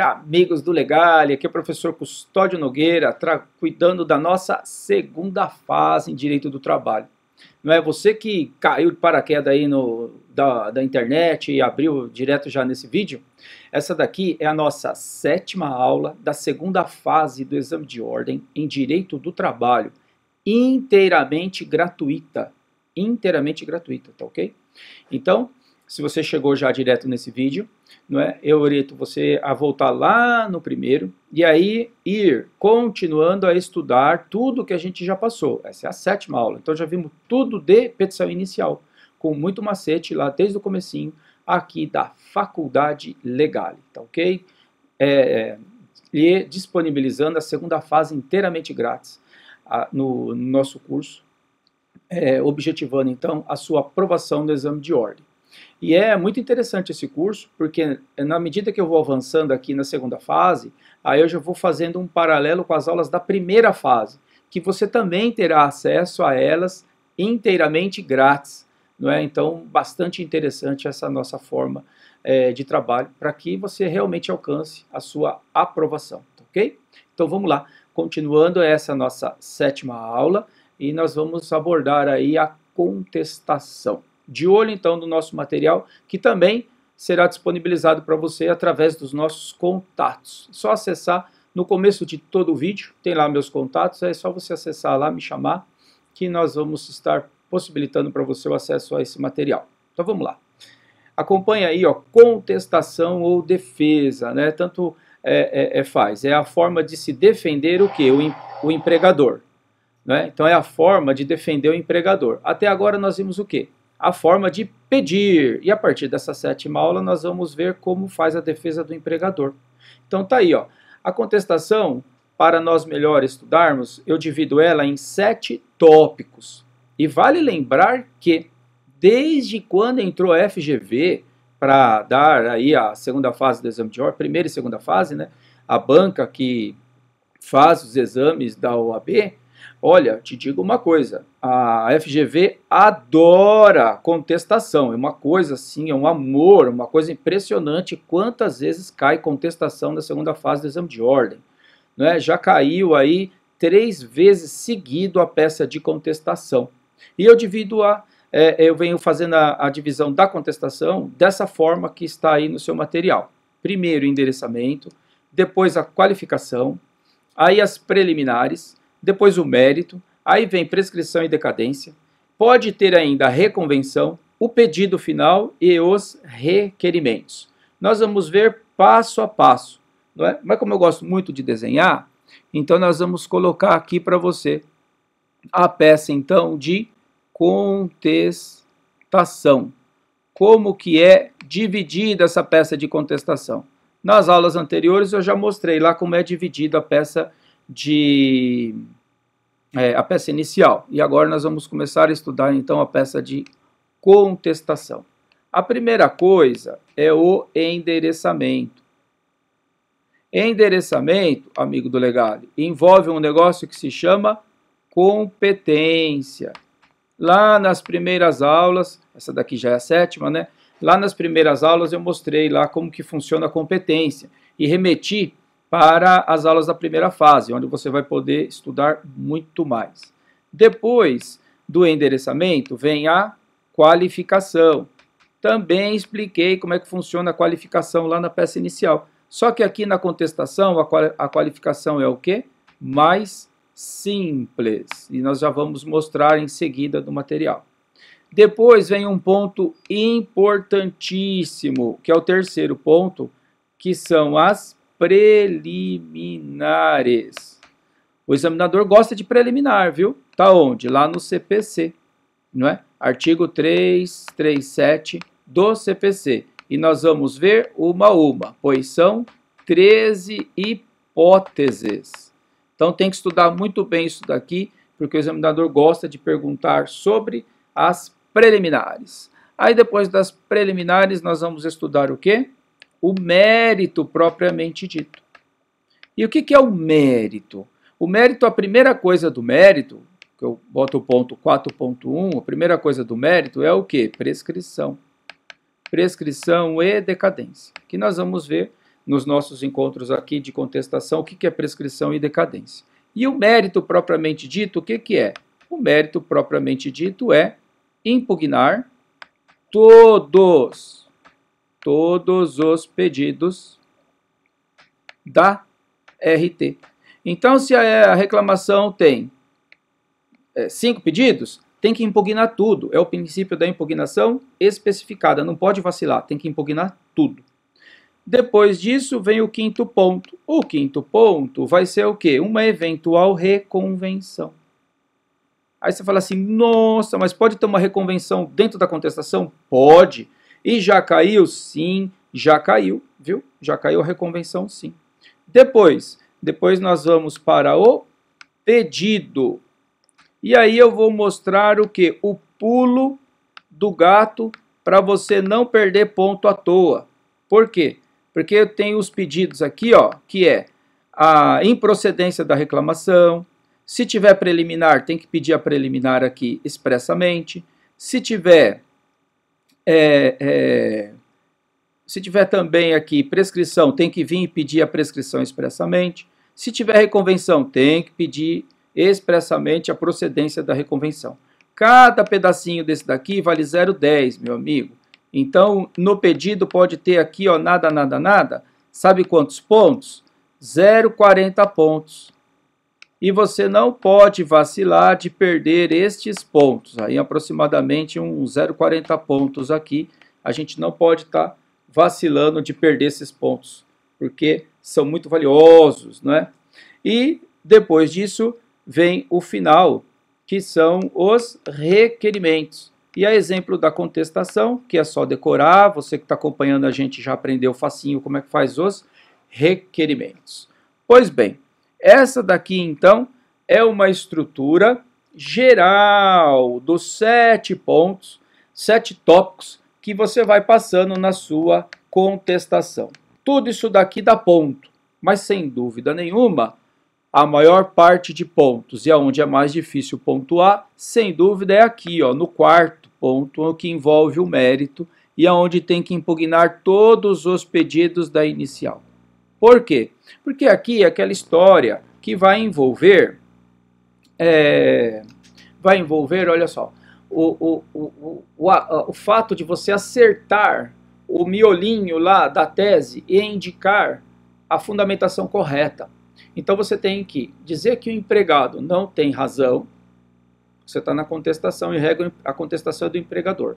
Amigos do Legalia, aqui é o professor Custódio Nogueira, cuidando da nossa segunda fase em Direito do Trabalho. Não é você que caiu de paraquedas aí no, da, da internet e abriu direto já nesse vídeo? Essa daqui é a nossa sétima aula da segunda fase do exame de ordem em Direito do Trabalho, inteiramente gratuita. Inteiramente gratuita, tá ok? Então, se você chegou já direto nesse vídeo, não é? eu oriento você a voltar lá no primeiro e aí ir continuando a estudar tudo que a gente já passou. Essa é a sétima aula, então já vimos tudo de petição inicial, com muito macete lá desde o comecinho aqui da Faculdade Legale, tá ok? É, é, disponibilizando a segunda fase inteiramente grátis a, no, no, nosso curso, é, objetivando então a sua aprovação no exame de ordem. E é muito interessante esse curso, porque na medida que eu vou avançando aqui na segunda fase, aí eu já vou fazendo um paralelo com as aulas da primeira fase, que você também terá acesso a elas inteiramente grátis. Não é? Então, bastante interessante essa nossa forma é, de trabalho para que você realmente alcance a sua aprovação. Tá ok? Então vamos lá, continuando essa nossa sétima aula e nós vamos abordar aí a contestação de olho então no nosso material, que também será disponibilizado para você através dos nossos contatos. É só acessar no começo de todo o vídeo, tem lá meus contatos, é só você acessar lá, me chamar, que nós vamos estar possibilitando para você o acesso a esse material. Então vamos lá. Acompanha aí, ó, contestação ou defesa, né? Tanto é, é, é faz. É a forma de se defender o que? O, em, o empregador. Né? Então é a forma de defender o empregador. Até agora nós vimos o quê? a forma de pedir. E a partir dessa sétima aula nós vamos ver como faz a defesa do empregador. Então tá aí, ó. A contestação, para nós melhor estudarmos, eu divido ela em sete tópicos. E vale lembrar que desde quando entrou a FGV para dar aí a segunda fase do exame de ordem, primeira e segunda fase, né? A banca que faz os exames da OAB, Olha, te digo uma coisa, a FGV adora contestação, é uma coisa assim, é um amor, uma coisa impressionante quantas vezes cai contestação na segunda fase do exame de ordem. Né? Já caiu aí três vezes seguido a peça de contestação. E eu divido a, é, eu venho fazendo a, a divisão da contestação dessa forma que está aí no seu material. Primeiro o endereçamento, depois a qualificação, aí as preliminares, depois o mérito, aí vem prescrição e decadência, pode ter ainda a reconvenção, o pedido final e os requerimentos. Nós vamos ver passo a passo, não é? Mas como eu gosto muito de desenhar, então nós vamos colocar aqui para você a peça então de contestação. Como que é dividida essa peça de contestação? Nas aulas anteriores eu já mostrei lá como é dividida a peça de de é, a peça inicial. E agora nós vamos começar a estudar então a peça de contestação. A primeira coisa é o endereçamento. Endereçamento, amigo do legado, envolve um negócio que se chama competência. Lá nas primeiras aulas, essa daqui já é a sétima, né? Lá nas primeiras aulas eu mostrei lá como que funciona a competência e remeti para as aulas da primeira fase, onde você vai poder estudar muito mais. Depois do endereçamento vem a qualificação. Também expliquei como é que funciona a qualificação lá na peça inicial. Só que aqui na contestação, a qualificação é o quê? Mais simples. E nós já vamos mostrar em seguida do material. Depois vem um ponto importantíssimo, que é o terceiro ponto, que são as preliminares. O examinador gosta de preliminar, viu? Tá onde? Lá no CPC, não é? Artigo 337 do CPC. E nós vamos ver uma a uma, pois são 13 hipóteses. Então tem que estudar muito bem isso daqui, porque o examinador gosta de perguntar sobre as preliminares. Aí depois das preliminares nós vamos estudar o quê? o mérito propriamente dito. E o que, que é o mérito? O mérito, a primeira coisa do mérito, que eu boto o ponto 4.1, a primeira coisa do mérito é o que? Prescrição. Prescrição e decadência. Que nós vamos ver nos nossos encontros aqui de contestação o que, que é prescrição e decadência. E o mérito propriamente dito, o que, que é? O mérito propriamente dito é impugnar todos todos os pedidos da RT. Então, se a reclamação tem é, cinco pedidos, tem que impugnar tudo. É o princípio da impugnação especificada. Não pode vacilar, tem que impugnar tudo. Depois disso, vem o quinto ponto. O quinto ponto vai ser o quê? Uma eventual reconvenção. Aí você fala assim, nossa, mas pode ter uma reconvenção dentro da contestação? Pode. Pode e já caiu? Sim, já caiu, viu? Já caiu a reconvenção, sim. Depois, depois nós vamos para o pedido. E aí eu vou mostrar o que? O pulo do gato para você não perder ponto à toa. Por quê? Porque eu tenho os pedidos aqui, ó, que é a improcedência da reclamação. Se tiver preliminar, tem que pedir a preliminar aqui expressamente. Se tiver é, é, se tiver também aqui prescrição, tem que vir e pedir a prescrição expressamente. Se tiver reconvenção, tem que pedir expressamente a procedência da reconvenção. Cada pedacinho desse daqui vale 0,10, meu amigo. Então, no pedido pode ter aqui, ó, nada, nada, nada. Sabe quantos pontos? 0,40 pontos e você não pode vacilar de perder estes pontos. Aí aproximadamente 1,40 0,40 pontos aqui, a gente não pode estar tá vacilando de perder esses pontos, porque são muito valiosos, não é? E depois disso vem o final, que são os requerimentos. E a exemplo da contestação, que é só decorar, você que está acompanhando a gente já aprendeu facinho como é que faz os requerimentos. Pois bem, essa daqui, então, é uma estrutura geral dos sete pontos, sete tópicos que você vai passando na sua contestação. Tudo isso daqui dá ponto, mas sem dúvida nenhuma, a maior parte de pontos e aonde é mais difícil pontuar, sem dúvida, é aqui, ó, no quarto ponto, o que envolve o mérito e aonde tem que impugnar todos os pedidos da inicial. Por quê? Porque aqui é aquela história que vai envolver, é, vai envolver, olha só, o, o, o, o, a, o fato de você acertar o miolinho lá da tese e indicar a fundamentação correta. Então você tem que dizer que o empregado não tem razão, você está na contestação e regra a contestação é do empregador.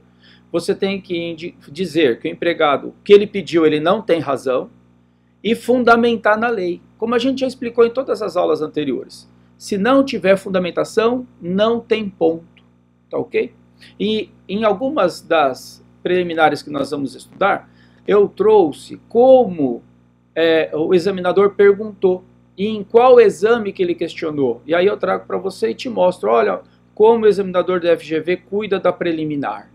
Você tem que dizer que o empregado, que ele pediu, ele não tem razão, e fundamentar na lei, como a gente já explicou em todas as aulas anteriores. Se não tiver fundamentação, não tem ponto, tá ok? E em algumas das preliminares que nós vamos estudar, eu trouxe como é, o examinador perguntou e em qual exame que ele questionou. E aí eu trago para você e te mostro, olha como o examinador da FGV cuida da preliminar.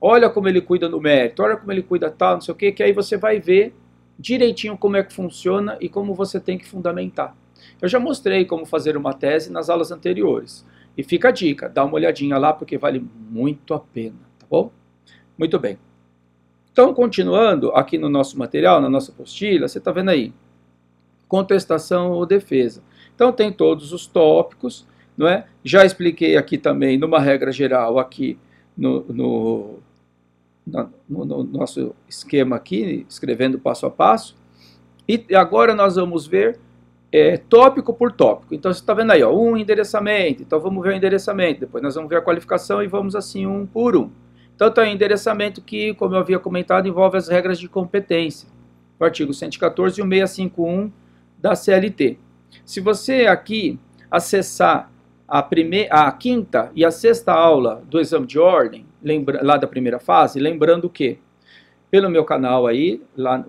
Olha como ele cuida no mérito, olha como ele cuida tal, não sei o que, que aí você vai ver direitinho como é que funciona e como você tem que fundamentar. Eu já mostrei como fazer uma tese nas aulas anteriores. E fica a dica, dá uma olhadinha lá porque vale muito a pena, tá bom? Muito bem. Então, continuando aqui no nosso material, na nossa apostila, você está vendo aí, contestação ou defesa. Então, tem todos os tópicos, não é? Já expliquei aqui também, numa regra geral, aqui no, no no, no nosso esquema aqui, escrevendo passo a passo. E agora nós vamos ver é, tópico por tópico. Então você está vendo aí, ó, um endereçamento. Então vamos ver o endereçamento. Depois nós vamos ver a qualificação e vamos assim um por um. Então tem é tá endereçamento que, como eu havia comentado, envolve as regras de competência. O artigo 114 e o 651 da CLT. Se você aqui acessar a, primeira, a quinta e a sexta aula do exame de ordem, lembra, lá da primeira fase, lembrando que pelo meu canal aí, lá,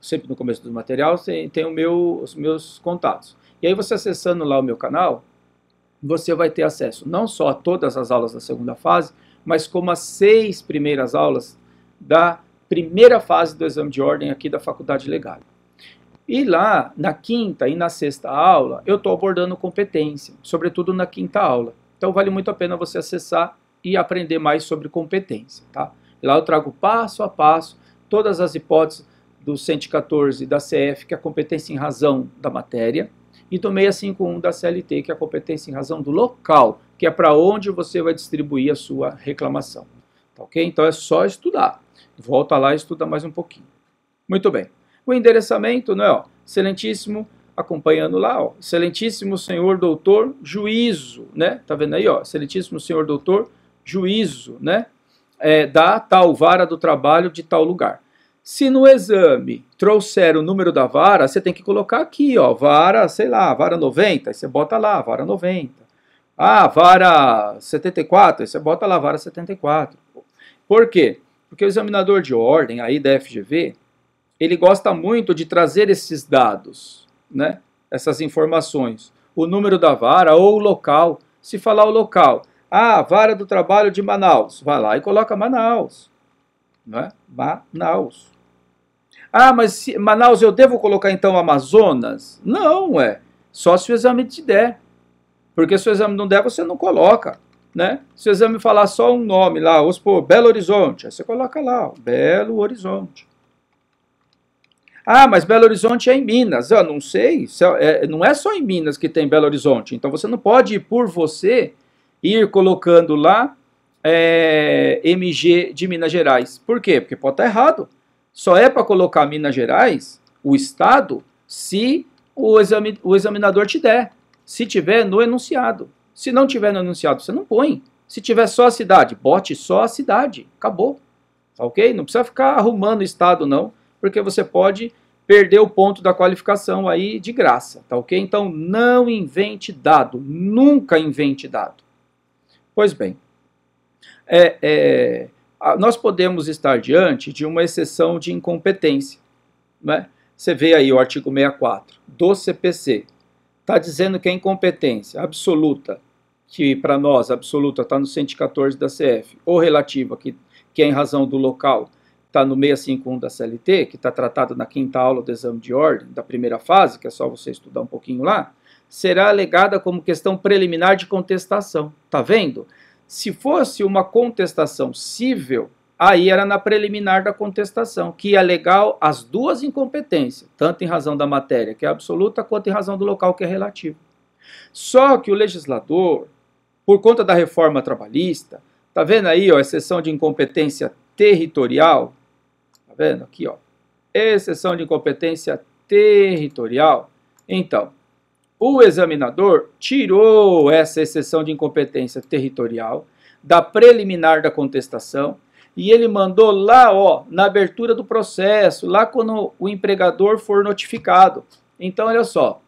sempre no começo do material, tem, tem o meu, os meus contatos. E aí você acessando lá o meu canal, você vai ter acesso não só a todas as aulas da segunda fase, mas como as seis primeiras aulas da primeira fase do exame de ordem aqui da Faculdade Legal. E lá, na quinta e na sexta aula, eu estou abordando competência, sobretudo na quinta aula. Então vale muito a pena você acessar e aprender mais sobre competência. Tá? Lá eu trago passo a passo todas as hipóteses do 114 da CF, que é a competência em razão da matéria, e do 651 da CLT, que é a competência em razão do local, que é para onde você vai distribuir a sua reclamação. Tá ok? Então é só estudar. Volta lá e estuda mais um pouquinho. Muito bem. O endereçamento, não é? Ó, excelentíssimo, acompanhando lá, ó, excelentíssimo senhor doutor, juízo, né? Tá vendo aí, ó, excelentíssimo senhor doutor, juízo né, é, da tal vara do trabalho de tal lugar. Se no exame trouxer o número da vara, você tem que colocar aqui, ó, vara, sei lá, vara 90, aí você bota lá, vara 90. Ah, vara 74, aí você bota lá, vara 74. Por quê? Porque o examinador de ordem, aí da FGV, ele gosta muito de trazer esses dados, né? essas informações. O número da vara ou o local. Se falar o local, ah, vara do trabalho de Manaus. Vai lá e coloca Manaus. Não é? Manaus. Ah, mas Manaus eu devo colocar então Amazonas? Não, é. Só se o exame te der. Porque se o exame não der, você não coloca. Né? Se o exame falar só um nome lá, vamos supor, Belo Horizonte, aí você coloca lá, ó, Belo Horizonte. Ah, mas Belo Horizonte é em Minas. Eu ah, não sei, é, é, não é só em Minas que tem Belo Horizonte. Então você não pode ir por você ir colocando lá é, MG de Minas Gerais. Por quê? Porque pode estar errado. Só é para colocar Minas Gerais, o Estado, se o, exami o examinador te der. Se tiver no enunciado. Se não tiver no enunciado, você não põe. Se tiver só a cidade, bote só a cidade. Acabou. Tá ok? Não precisa ficar arrumando Estado, não, porque você pode perder o ponto da qualificação aí de graça, tá ok? Então não invente dado, nunca invente dado. Pois bem, é, é, nós podemos estar diante de uma exceção de incompetência. Né? Você vê aí o artigo 64 do CPC. Está dizendo que a incompetência absoluta, que para nós absoluta está no 114 da CF, ou relativa, que, que é em razão do local, está no 651 da CLT, que está tratado na quinta aula do exame de ordem, da primeira fase, que é só você estudar um pouquinho lá, será alegada como questão preliminar de contestação. Tá vendo? Se fosse uma contestação cível, aí era na preliminar da contestação, que ia é legal as duas incompetências, tanto em razão da matéria, que é absoluta, quanto em razão do local, que é relativo. Só que o legislador, por conta da reforma trabalhista, tá vendo aí, ó, exceção de incompetência territorial, tá vendo aqui, ó, exceção de incompetência territorial. Então, o examinador tirou essa exceção de incompetência territorial da preliminar da contestação e ele mandou lá, ó, na abertura do processo, lá quando o empregador for notificado. Então, olha só.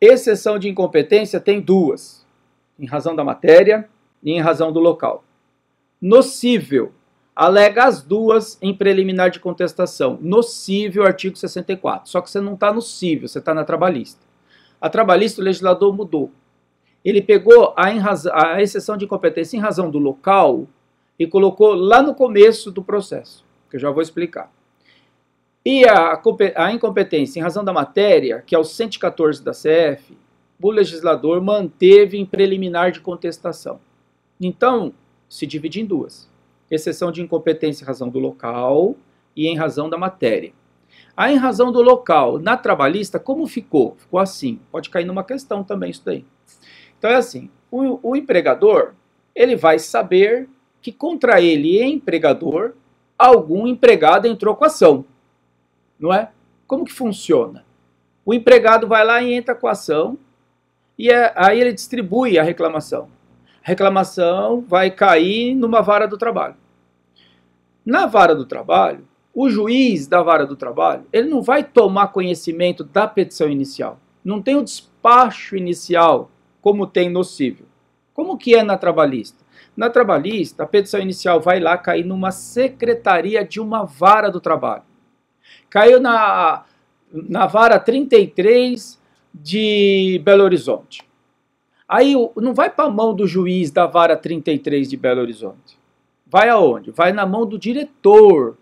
Exceção de incompetência tem duas, em razão da matéria e em razão do local. Nocível alega as duas em preliminar de contestação, no cível, artigo 64. Só que você não está no cível, você está na trabalhista. A trabalhista, o legislador mudou. Ele pegou a, a exceção de incompetência em razão do local e colocou lá no começo do processo, que eu já vou explicar. E a, a incompetência em razão da matéria, que é o 114 da CF, o legislador manteve em preliminar de contestação. Então, se divide em duas exceção de incompetência em razão do local e em razão da matéria. A em razão do local, na trabalhista, como ficou? Ficou assim. Pode cair numa questão também isso daí. Então é assim, o, o empregador, ele vai saber que contra ele, empregador, algum empregado entrou com ação. Não é? Como que funciona? O empregado vai lá e entra com a ação e é, aí ele distribui a reclamação reclamação vai cair numa vara do trabalho. Na vara do trabalho, o juiz da vara do trabalho, ele não vai tomar conhecimento da petição inicial. Não tem o despacho inicial como tem no cível. Como que é na trabalhista? Na trabalhista, a petição inicial vai lá cair numa secretaria de uma vara do trabalho. Caiu na, na vara 33 de Belo Horizonte. Aí não vai para a mão do juiz da vara 33 de Belo Horizonte. Vai aonde? Vai na mão do diretor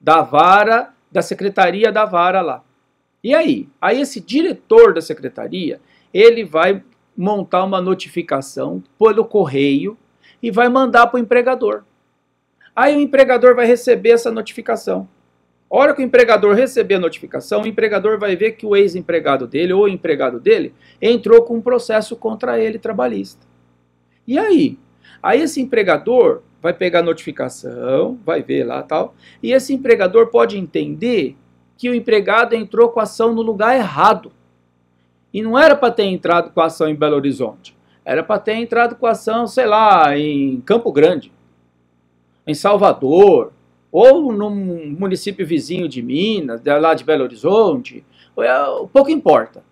da vara, da secretaria da vara lá. E aí? Aí esse diretor da secretaria, ele vai montar uma notificação pelo correio e vai mandar para o empregador. Aí o empregador vai receber essa notificação. A hora que o empregador receber a notificação, o empregador vai ver que o ex-empregado dele ou o empregado dele entrou com um processo contra ele trabalhista. E aí? Aí esse empregador vai pegar a notificação, vai ver lá tal, e esse empregador pode entender que o empregado entrou com a ação no lugar errado. E não era para ter entrado com a ação em Belo Horizonte. Era para ter entrado com a ação, sei lá, em Campo Grande, em Salvador, ou num município vizinho de Minas, lá de Belo Horizonte, é, pouco importa.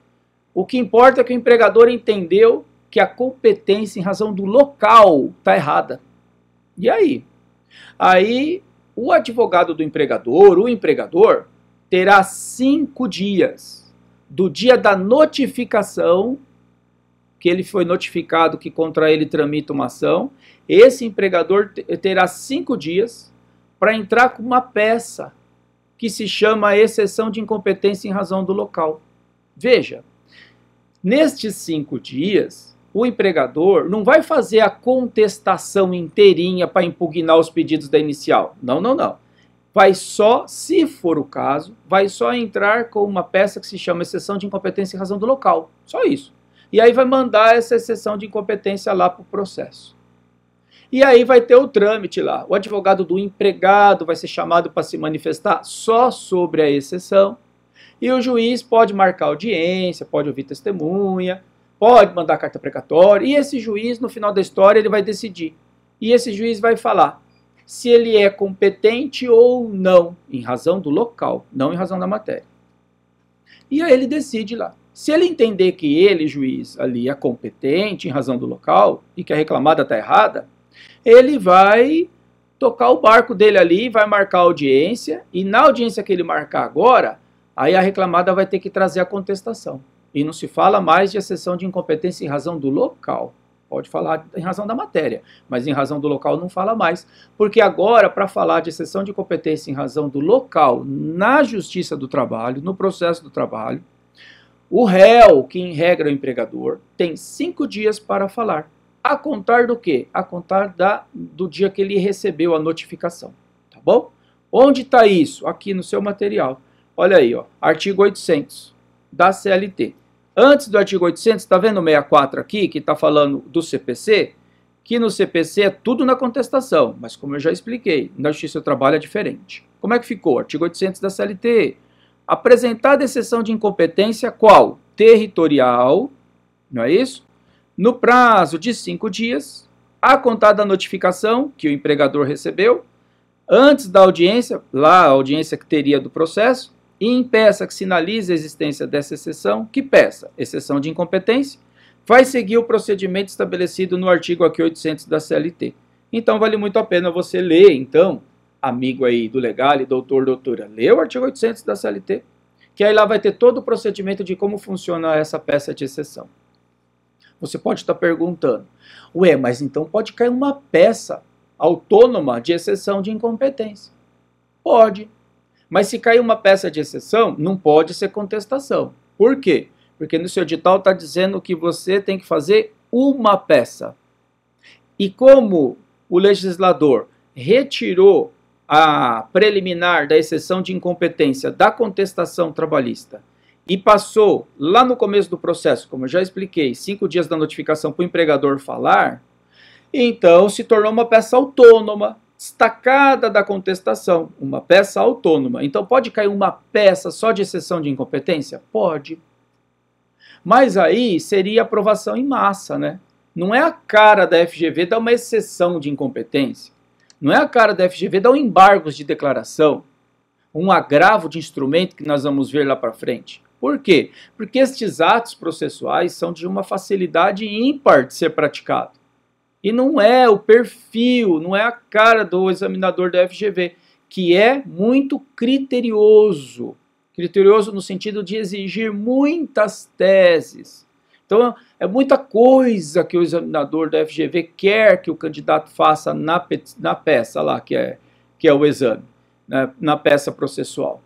O que importa é que o empregador entendeu que a competência em razão do local está errada. E aí? Aí o advogado do empregador, o empregador, terá cinco dias do dia da notificação que ele foi notificado que contra ele tramita uma ação. Esse empregador terá cinco dias para entrar com uma peça que se chama exceção de incompetência em razão do local. Veja, nestes cinco dias, o empregador não vai fazer a contestação inteirinha para impugnar os pedidos da inicial. Não, não, não. Vai só, se for o caso, vai só entrar com uma peça que se chama exceção de incompetência em razão do local. Só isso. E aí vai mandar essa exceção de incompetência lá para o processo. E aí vai ter o trâmite lá. O advogado do empregado vai ser chamado para se manifestar só sobre a exceção. E o juiz pode marcar audiência, pode ouvir testemunha, pode mandar carta precatória. E esse juiz, no final da história, ele vai decidir. E esse juiz vai falar se ele é competente ou não, em razão do local, não em razão da matéria. E aí ele decide lá. Se ele entender que ele, juiz, ali é competente em razão do local e que a reclamada está errada, ele vai tocar o barco dele ali, vai marcar a audiência, e na audiência que ele marcar agora, aí a reclamada vai ter que trazer a contestação. E não se fala mais de exceção de incompetência em razão do local. Pode falar em razão da matéria, mas em razão do local não fala mais. Porque agora, para falar de exceção de competência em razão do local na justiça do trabalho, no processo do trabalho, o réu, que em regra é o empregador, tem cinco dias para falar. A contar do quê? A contar da, do dia que ele recebeu a notificação, tá bom? Onde está isso? Aqui no seu material. Olha aí, ó, artigo 800 da CLT. Antes do artigo 800, está vendo o 64 aqui, que está falando do CPC? Que no CPC é tudo na contestação, mas como eu já expliquei, na Justiça do Trabalho é diferente. Como é que ficou? Artigo 800 da CLT. Apresentada exceção de incompetência, qual? Territorial, não é isso? no prazo de cinco dias, a contar da notificação que o empregador recebeu, antes da audiência, lá a audiência que teria do processo, e impeça que sinalize a existência dessa exceção, que peça exceção de incompetência, vai seguir o procedimento estabelecido no artigo aqui 800 da CLT. Então vale muito a pena você ler, então, amigo aí do legal e doutor, doutora, lê o artigo 800 da CLT, que aí lá vai ter todo o procedimento de como funciona essa peça de exceção. Você pode estar perguntando, ué, mas então pode cair uma peça autônoma de exceção de incompetência? Pode. Mas se cair uma peça de exceção, não pode ser contestação. Por quê? Porque no seu edital está dizendo que você tem que fazer uma peça. E como o legislador retirou a preliminar da exceção de incompetência da contestação trabalhista e passou lá no começo do processo, como eu já expliquei, cinco dias da notificação para o empregador falar, então se tornou uma peça autônoma, destacada da contestação, uma peça autônoma. Então pode cair uma peça só de exceção de incompetência? Pode. Mas aí seria aprovação em massa, né? Não é a cara da FGV dar uma exceção de incompetência. Não é a cara da FGV dar um embargos de declaração, um agravo de instrumento que nós vamos ver lá para frente. Por quê? Porque estes atos processuais são de uma facilidade ímpar de ser praticado. E não é o perfil, não é a cara do examinador da FGV, que é muito criterioso. Criterioso no sentido de exigir muitas teses. Então, é muita coisa que o examinador da FGV quer que o candidato faça na, na peça lá, que é, que é o exame, né, na peça processual.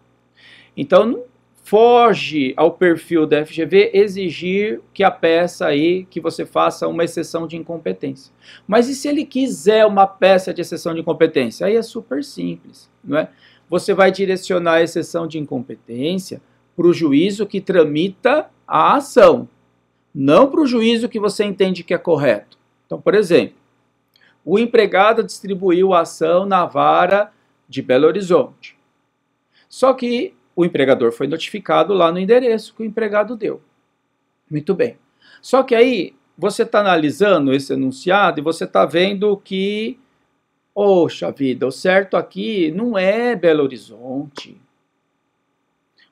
Então, foge ao perfil da FGV exigir que a peça aí, que você faça uma exceção de incompetência. Mas e se ele quiser uma peça de exceção de incompetência? Aí é super simples, não é? Você vai direcionar a exceção de incompetência para o juízo que tramita a ação, não para o juízo que você entende que é correto. Então, por exemplo, o empregado distribuiu a ação na vara de Belo Horizonte. Só que o empregador foi notificado lá no endereço que o empregado deu. Muito bem. Só que aí você está analisando esse enunciado e você está vendo que, poxa vida, o certo aqui não é Belo Horizonte.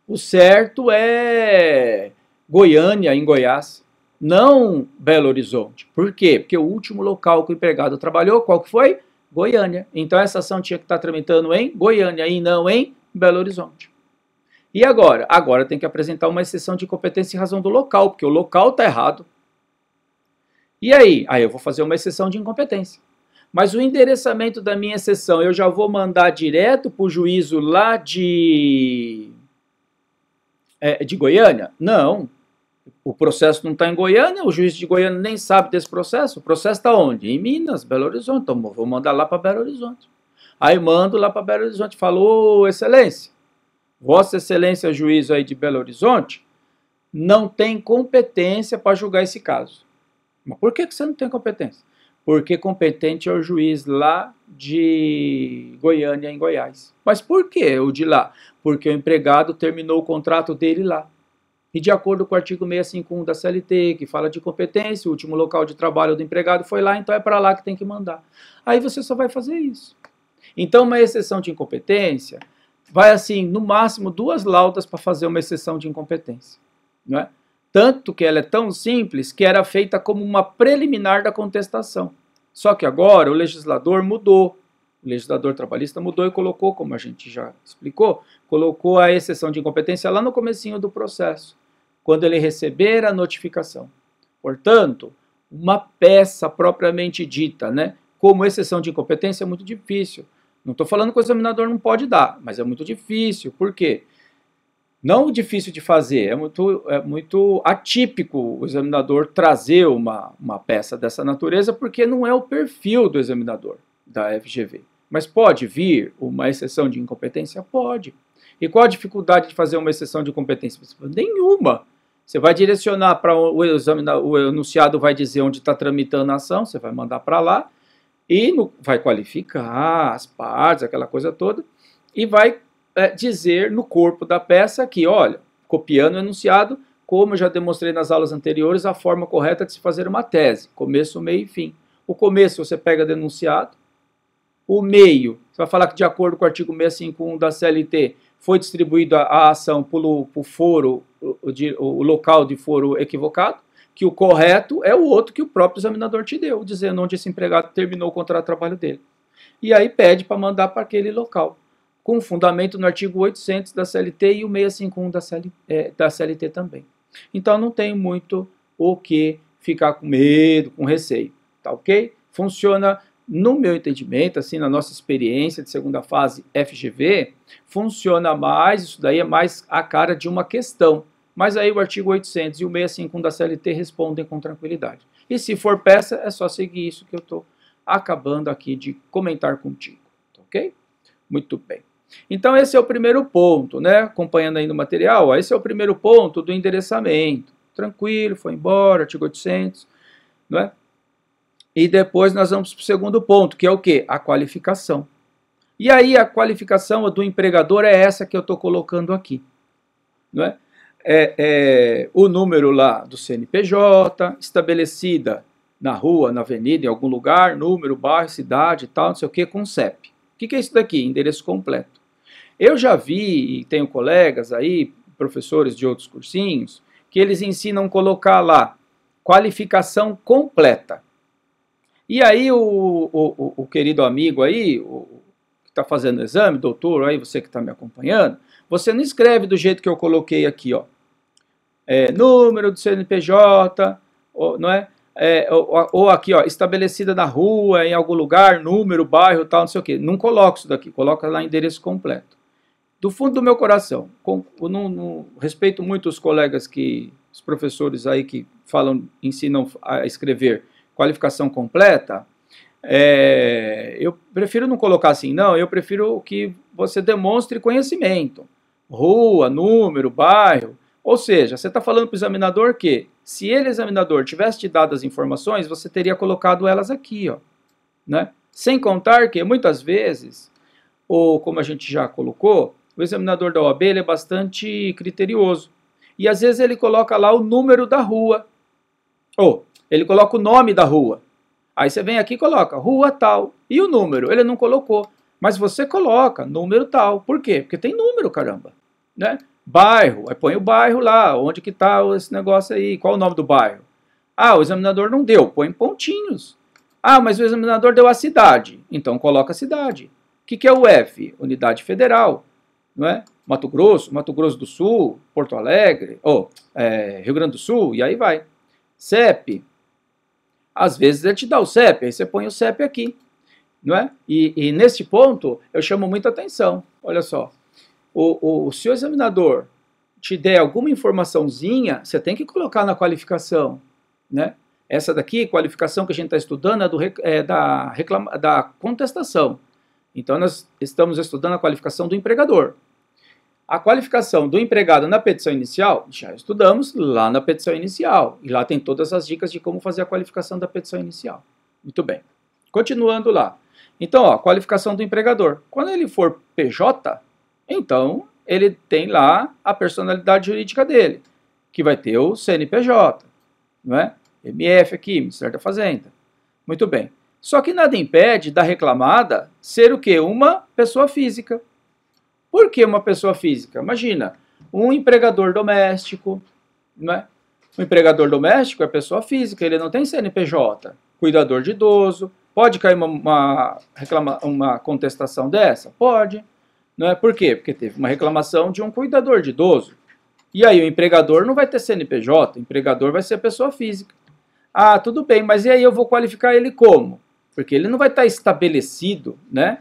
O certo é Goiânia, em Goiás, não Belo Horizonte. Por quê? Porque o último local que o empregado trabalhou, qual que foi? Goiânia. Então essa ação tinha que estar tá tramitando em Goiânia e não em Belo Horizonte. E agora? Agora tem que apresentar uma exceção de competência em razão do local, porque o local está errado. E aí? Aí eu vou fazer uma exceção de incompetência. Mas o endereçamento da minha exceção eu já vou mandar direto para o juízo lá de, é, de Goiânia? Não. O processo não está em Goiânia, o juiz de Goiânia nem sabe desse processo. O processo está onde? Em Minas, Belo Horizonte. Então vou mandar lá para Belo Horizonte. Aí mando lá para Belo Horizonte, falou, excelência Vossa Excelência juiz aí de Belo Horizonte não tem competência para julgar esse caso. Mas por que, que você não tem competência? Porque competente é o juiz lá de Goiânia, em Goiás. Mas por que o de lá? Porque o empregado terminou o contrato dele lá. E de acordo com o artigo 651 da CLT, que fala de competência, o último local de trabalho do empregado foi lá, então é para lá que tem que mandar. Aí você só vai fazer isso. Então, uma exceção de incompetência vai assim, no máximo duas laudas para fazer uma exceção de incompetência, não é? Tanto que ela é tão simples que era feita como uma preliminar da contestação. Só que agora o legislador mudou. O legislador trabalhista mudou e colocou, como a gente já explicou, colocou a exceção de incompetência lá no comecinho do processo, quando ele receber a notificação. Portanto, uma peça propriamente dita, né, como exceção de incompetência é muito difícil. Não estou falando que o examinador não pode dar, mas é muito difícil. Por quê? Não difícil de fazer, é muito, é muito atípico o examinador trazer uma, uma peça dessa natureza, porque não é o perfil do examinador da FGV. Mas pode vir uma exceção de incompetência? Pode. E qual a dificuldade de fazer uma exceção de competência? Nenhuma. Você vai direcionar para o examinador. o enunciado vai dizer onde está tramitando a ação, você vai mandar para lá. E no, vai qualificar as partes, aquela coisa toda, e vai é, dizer no corpo da peça que, olha, copiando o enunciado, como eu já demonstrei nas aulas anteriores, a forma correta de se fazer uma tese, começo, meio e fim. O começo você pega o enunciado, o meio, você vai falar que de acordo com o artigo 651 da CLT, foi distribuída a ação pelo, foro, o, o, o local de foro equivocado, que o correto é o outro que o próprio examinador te deu, dizendo onde esse empregado terminou o contrato de trabalho dele. E aí pede para mandar para aquele local, com fundamento no artigo 800 da CLT e o 651 da, é, da CLT também. Então não tem muito o que ficar com medo, com receio, tá ok? Funciona, no meu entendimento, assim, na nossa experiência de segunda fase FGV, funciona mais, isso daí é mais a cara de uma questão mas aí o artigo 800 e o 651 assim, da CLT respondem com tranquilidade. E se for peça, é só seguir isso que eu estou acabando aqui de comentar contigo, tá ok? Muito bem. Então esse é o primeiro ponto, né? Acompanhando ainda o material, ó, esse é o primeiro ponto do endereçamento. Tranquilo, foi embora, artigo 800, não é? E depois nós vamos para o segundo ponto, que é o que? A qualificação. E aí a qualificação do empregador é essa que eu estou colocando aqui, não é? é, é, o número lá do CNPJ, estabelecida na rua, na avenida, em algum lugar, número, bairro, cidade e tal, não sei o que, com CEP. O que, é isso daqui? Endereço completo. Eu já vi, e tenho colegas aí, professores de outros cursinhos, que eles ensinam a colocar lá qualificação completa. E aí o, o, o, o querido amigo aí, o, está fazendo o exame, doutor, aí você que está me acompanhando, você não escreve do jeito que eu coloquei aqui, ó. É, número do CNPJ, ou, não é? é ou, ou, aqui, ó, estabelecida na rua, em algum lugar, número, bairro, tal, não sei o quê. Não coloco isso daqui, coloca lá endereço completo. Do fundo do meu coração, com, não, respeito muito os colegas que, os professores aí que falam, ensinam a escrever qualificação completa, é, eu prefiro não colocar assim, não, eu prefiro que você demonstre conhecimento. Rua, número, bairro. Ou seja, você está falando para o examinador que, se ele, examinador, tivesse te dado as informações, você teria colocado elas aqui, ó, né? Sem contar que, muitas vezes, ou como a gente já colocou, o examinador da OAB é bastante criterioso. E às vezes ele coloca lá o número da rua, ou ele coloca o nome da rua. Aí você vem aqui e coloca rua tal. E o número? Ele não colocou. Mas você coloca número tal. Por quê? Porque tem número, caramba. Né? Bairro. Aí põe o bairro lá. Onde que está esse negócio aí? Qual o nome do bairro? Ah, o examinador não deu. Põe pontinhos. Ah, mas o examinador deu a cidade. Então coloca a cidade. O que, que é o F? Unidade Federal. Não é? Mato Grosso, Mato Grosso do Sul, Porto Alegre, ou oh, é, Rio Grande do Sul, e aí vai. CEP, às vezes ele te dá o CEP, aí você põe o CEP aqui. Não é? E, e nesse ponto eu chamo muita atenção. Olha só, o, o, se o examinador te der alguma informaçãozinha, você tem que colocar na qualificação. Né? Essa daqui, qualificação que a gente está estudando, é, do, é da, reclama, da contestação. Então, nós estamos estudando a qualificação do empregador. A qualificação do empregado na petição inicial, já estudamos lá na petição inicial. E lá tem todas as dicas de como fazer a qualificação da petição inicial. Muito bem. Continuando lá. Então, ó, qualificação do empregador. Quando ele for PJ, então ele tem lá a personalidade jurídica dele, que vai ter o CNPJ, não é? MF aqui, Ministério da Fazenda. Muito bem. Só que nada impede da reclamada ser o quê? Uma pessoa física. Por que uma pessoa física? Imagina, um empregador doméstico, não é? O empregador doméstico é pessoa física, ele não tem CNPJ. Cuidador de idoso, pode cair uma, uma, reclama, uma contestação dessa? Pode. Não é? Por quê? Porque teve uma reclamação de um cuidador de idoso. E aí o empregador não vai ter CNPJ, o empregador vai ser pessoa física. Ah, tudo bem, mas e aí eu vou qualificar ele como? Porque ele não vai estar estabelecido, né?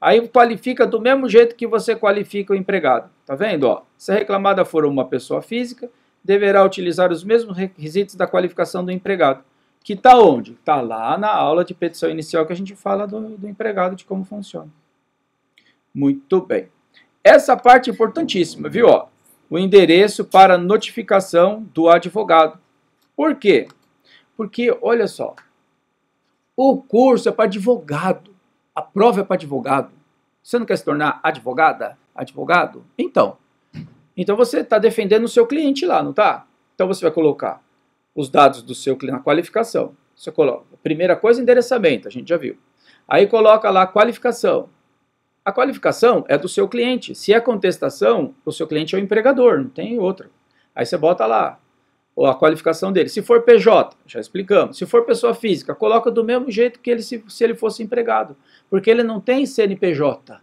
Aí qualifica do mesmo jeito que você qualifica o empregado. Tá vendo? Ó, se a reclamada for uma pessoa física, deverá utilizar os mesmos requisitos da qualificação do empregado. Que está onde? Está lá na aula de petição inicial que a gente fala do, do empregado, de como funciona. Muito bem. Essa parte é importantíssima, viu? Ó, o endereço para notificação do advogado. Por quê? Porque, olha só, o curso é para advogado. A prova é para advogado. Você não quer se tornar advogada? Advogado? Então. Então você está defendendo o seu cliente lá, não está? Então você vai colocar os dados do seu cliente na qualificação. Você coloca, primeira coisa, endereçamento, a gente já viu. Aí coloca lá a qualificação. A qualificação é do seu cliente. Se é contestação, o seu cliente é o empregador, não tem outra. Aí você bota lá a qualificação dele. Se for PJ, já explicamos. Se for pessoa física, coloca do mesmo jeito que ele se, se ele fosse empregado, porque ele não tem CNPJ.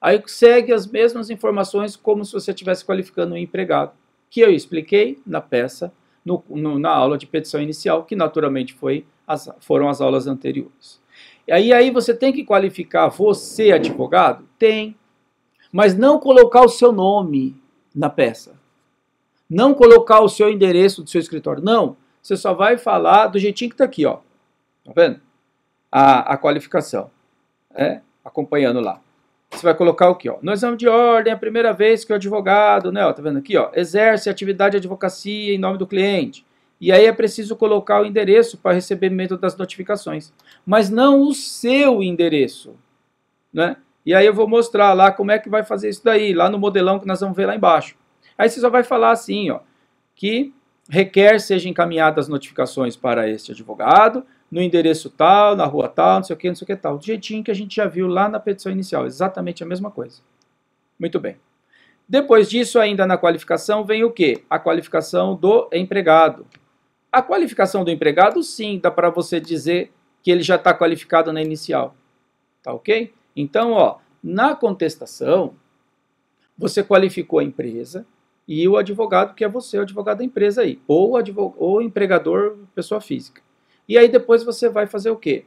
Aí segue as mesmas informações como se você estivesse qualificando um empregado, que eu expliquei na peça, no, no, na aula de petição inicial, que naturalmente foi as, foram as aulas anteriores. E aí, aí você tem que qualificar você, advogado? Tem. Mas não colocar o seu nome na peça. Não colocar o seu endereço do seu escritório. Não. Você só vai falar do jeitinho que está aqui, ó. Tá vendo? A, a qualificação. É? Acompanhando lá. Você vai colocar o que, ó? No exame de ordem, é a primeira vez que o advogado, né? Ó, tá vendo aqui, ó? Exerce atividade de advocacia em nome do cliente. E aí é preciso colocar o endereço para recebimento das notificações. Mas não o seu endereço, né? E aí eu vou mostrar lá como é que vai fazer isso daí, lá no modelão que nós vamos ver lá embaixo. Aí você só vai falar assim, ó, que requer sejam encaminhadas notificações para este advogado, no endereço tal, na rua tal, não sei o que, não sei o que tal. Do jeitinho que a gente já viu lá na petição inicial, exatamente a mesma coisa. Muito bem. Depois disso, ainda na qualificação, vem o quê? A qualificação do empregado. A qualificação do empregado, sim, dá para você dizer que ele já está qualificado na inicial. Tá ok? Então, ó, na contestação, você qualificou a empresa, e o advogado, que é você, o advogado da empresa aí, ou, o ou empregador, pessoa física. E aí depois você vai fazer o quê?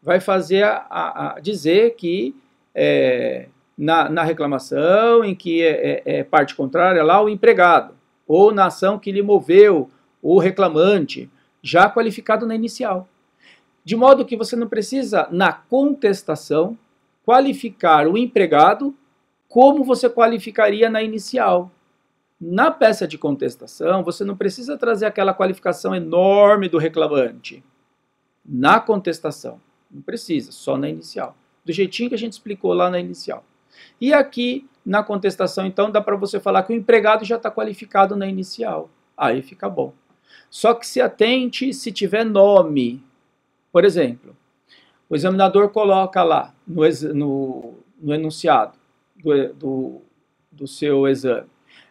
Vai fazer a, a, a dizer que é, na, na, reclamação em que é, é, é parte contrária lá o empregado, ou na ação que lhe moveu o reclamante, já qualificado na inicial. De modo que você não precisa, na contestação, qualificar o empregado como você qualificaria na inicial. Na peça de contestação, você não precisa trazer aquela qualificação enorme do reclamante. Na contestação, não precisa, só na inicial. Do jeitinho que a gente explicou lá na inicial. E aqui, na contestação, então, dá para você falar que o empregado já está qualificado na inicial. Aí fica bom. Só que se atente se tiver nome. Por exemplo, o examinador coloca lá no, no, no enunciado do, do, do seu exame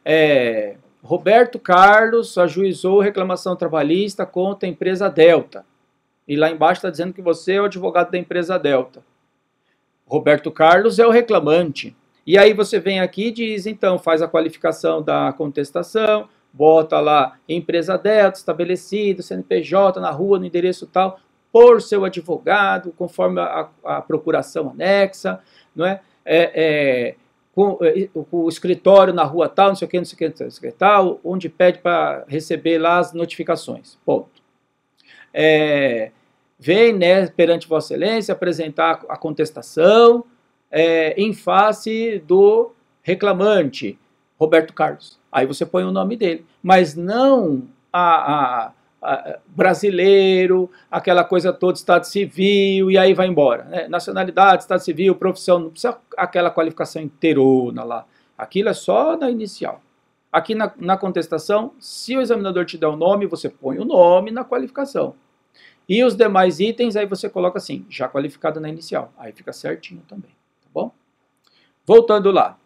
é, Roberto Carlos ajuizou reclamação trabalhista contra a empresa Delta. E lá embaixo está dizendo que você é o advogado da empresa Delta. Roberto Carlos é o reclamante. E aí você vem aqui e diz, então, faz a qualificação da contestação, bota lá empresa Delta, estabelecida, CNPJ, na rua, no endereço tal, por seu advogado, conforme a, a procuração anexa, não é? É, é? Eh, com, o escritório na rua tal, não sei o que, não sei o que, não sei o que tal, onde pede para receber lá as notificações. Ponto. É, vem né, perante Vossa Excelência apresentar a contestação é, em face do reclamante, Roberto Carlos. Aí você põe o nome dele, mas não a, a brasileiro, aquela coisa toda, Estado Civil, e aí vai embora. Né? Nacionalidade, Estado Civil, profissão, não precisa aquela qualificação inteirona lá. Aquilo é só na inicial. Aqui na, na contestação, se o examinador te der o um nome, você põe o nome na qualificação. E os demais itens, aí você coloca assim, já qualificado na inicial. Aí fica certinho também, tá bom? Voltando lá.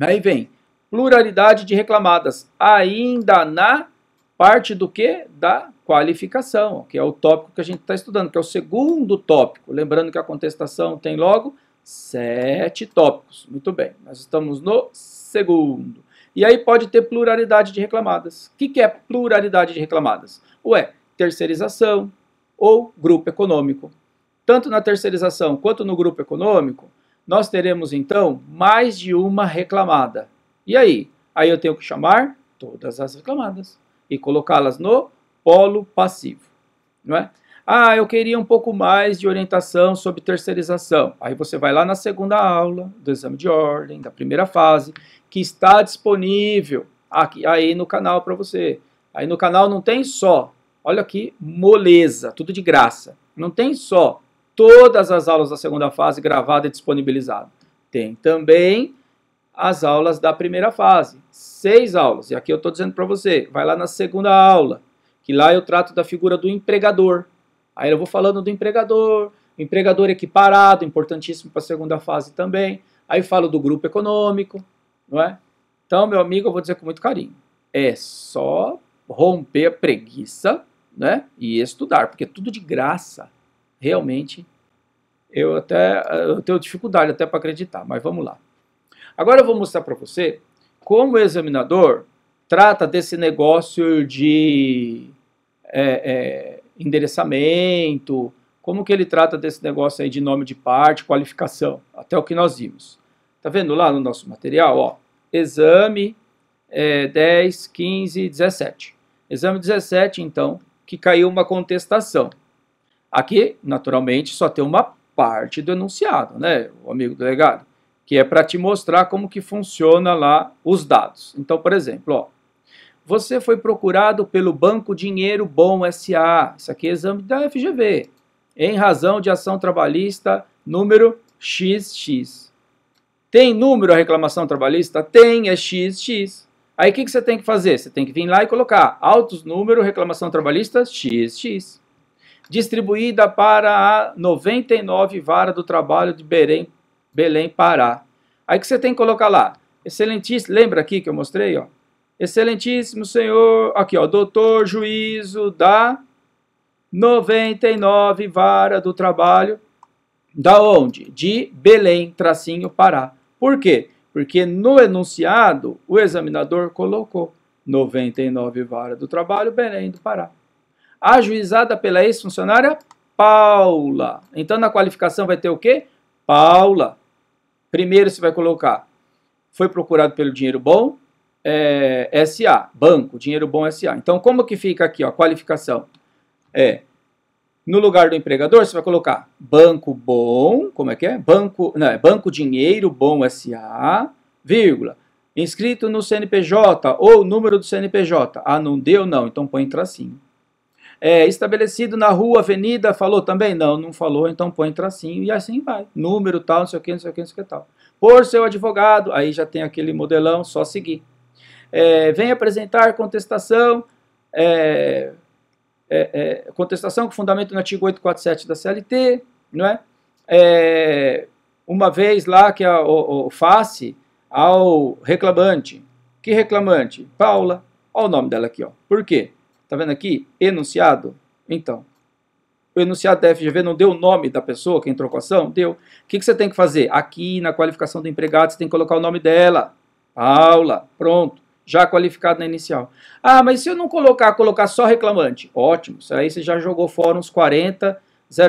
Aí vem, pluralidade de reclamadas, ainda na parte do que? Da qualificação, que é o tópico que a gente está estudando, que é o segundo tópico. Lembrando que a contestação tem logo sete tópicos. Muito bem, nós estamos no segundo. E aí pode ter pluralidade de reclamadas. O que, que é pluralidade de reclamadas? Ué, terceirização ou grupo econômico. Tanto na terceirização quanto no grupo econômico, nós teremos então mais de uma reclamada. E aí? Aí eu tenho que chamar todas as reclamadas e colocá-las no polo passivo, não é? Ah, eu queria um pouco mais de orientação sobre terceirização. Aí você vai lá na segunda aula do exame de ordem, da primeira fase, que está disponível aqui, aí no canal para você. Aí no canal não tem só, olha aqui, moleza, tudo de graça. Não tem só todas as aulas da segunda fase gravada e disponibilizada. Tem também as aulas da primeira fase. Seis aulas. E aqui eu estou dizendo para você, vai lá na segunda aula, que lá eu trato da figura do empregador. Aí eu vou falando do empregador, empregador equiparado, importantíssimo para a segunda fase também. Aí falo do grupo econômico, não é? Então, meu amigo, eu vou dizer com muito carinho, é só romper a preguiça, né? E estudar, porque é tudo de graça. Realmente, eu até eu tenho dificuldade até para acreditar, mas vamos lá. Agora eu vou mostrar para você como o examinador trata desse negócio de é, é, endereçamento, como que ele trata desse negócio aí de nome de parte, qualificação, até o que nós vimos. Tá vendo lá no nosso material, ó, exame é, 10, 15, 17. Exame 17, então, que caiu uma contestação. Aqui, naturalmente, só tem uma parte do enunciado, né, o amigo delegado? que é para te mostrar como que funciona lá os dados. Então, por exemplo, ó, você foi procurado pelo Banco Dinheiro Bom SA, isso aqui é exame da FGV, em razão de ação trabalhista número XX. Tem número a reclamação trabalhista? Tem, é XX. Aí o que, que você tem que fazer? Você tem que vir lá e colocar altos número, reclamação trabalhista XX. Distribuída para a 99 vara do trabalho de Belém, Belém Pará. Aí que você tem que colocar lá, excelentíssimo, lembra aqui que eu mostrei, ó? Excelentíssimo senhor, aqui ó, doutor juízo da 99 vara do trabalho, da onde? De Belém, tracinho Pará. Por quê? Porque no enunciado, o examinador colocou 99 vara do trabalho, Belém do Pará. Ajuizada pela ex-funcionária Paula. Então, na qualificação vai ter o quê? Paula. Primeiro você vai colocar, foi procurado pelo dinheiro bom, é, SA, banco, dinheiro bom SA. Então, como que fica aqui, ó, qualificação? É, no lugar do empregador, você vai colocar banco bom, como é que é? Banco, não, é banco dinheiro bom SA, vírgula, inscrito no CNPJ ou número do CNPJ. Ah, não deu, não, então põe tracinho. É, estabelecido na rua, avenida, falou também? Não, não falou, então põe tracinho e assim vai. Número tal, não sei o que, não sei o que, não sei o que tal. Por seu advogado, aí já tem aquele modelão, só seguir. É, vem apresentar contestação, é, é, é contestação com fundamento no artigo 847 da CLT, não é? é? uma vez lá que a, o, o face ao reclamante, que reclamante? Paula, olha o nome dela aqui, ó. por quê? Está vendo aqui? Enunciado. Então, o enunciado da FGV não deu o nome da pessoa que entrou com a ação? Deu. O que, que você tem que fazer? Aqui na qualificação do empregado, você tem que colocar o nome dela. Paula. Pronto. Já qualificado na inicial. Ah, mas se eu não colocar, colocar só reclamante? Ótimo. Isso aí você já jogou fora uns 40,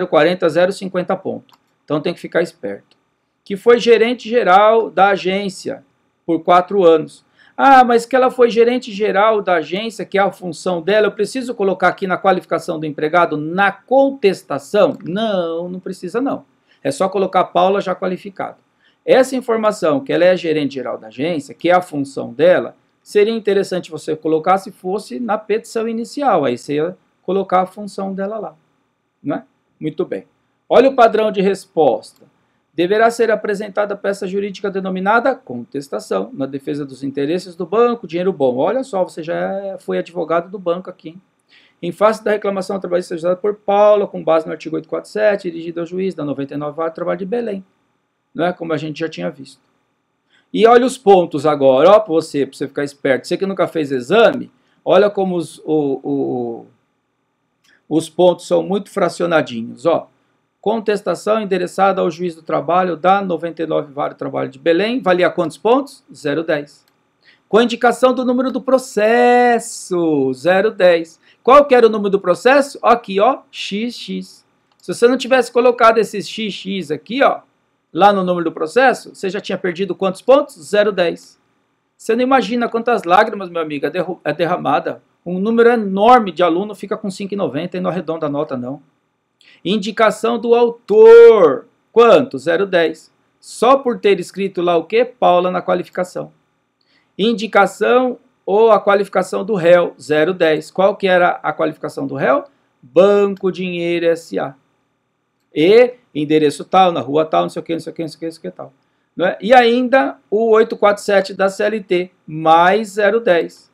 040, 050 pontos. Então tem que ficar esperto. Que foi gerente geral da agência por quatro anos. Ah, mas que ela foi gerente geral da agência, que é a função dela, eu preciso colocar aqui na qualificação do empregado, na contestação? Não, não precisa não. É só colocar Paula já qualificada. Essa informação, que ela é gerente geral da agência, que é a função dela, seria interessante você colocar se fosse na petição inicial. Aí você ia colocar a função dela lá. Né? Muito bem. Olha o padrão de resposta deverá ser apresentada a peça jurídica denominada contestação na defesa dos interesses do banco, dinheiro bom. Olha só, você já foi advogado do banco aqui. Em face da reclamação trabalhista agitada por Paula, com base no artigo 847, dirigido ao juiz da 99 Vara do Trabalho de Belém, né? como a gente já tinha visto. E olha os pontos agora, ó, para você, para você ficar esperto. Você que nunca fez exame, olha como os, o, o, os pontos são muito fracionadinhos, ó. Contestação endereçada ao juiz do trabalho da 99 Vara do Trabalho de Belém, valia quantos pontos? 010. Com indicação do número do processo, 010. Qual que era o número do processo? Aqui, ó, XX. Se você não tivesse colocado esses XX aqui, ó, lá no número do processo, você já tinha perdido quantos pontos? 010. Você não imagina quantas lágrimas, meu amigo, é, é derramada. Um número enorme de aluno fica com 5,90 e não arredonda a nota, não. Indicação do autor. Quanto? 0,10. Só por ter escrito lá o quê Paula na qualificação. Indicação ou a qualificação do réu, 010. Qual que era a qualificação do réu? Banco Dinheiro S.A. E endereço tal, na rua tal, não sei o que, não sei o que, não sei o que, não sei o que tal. Não é? E ainda o 847 da CLT, mais 010.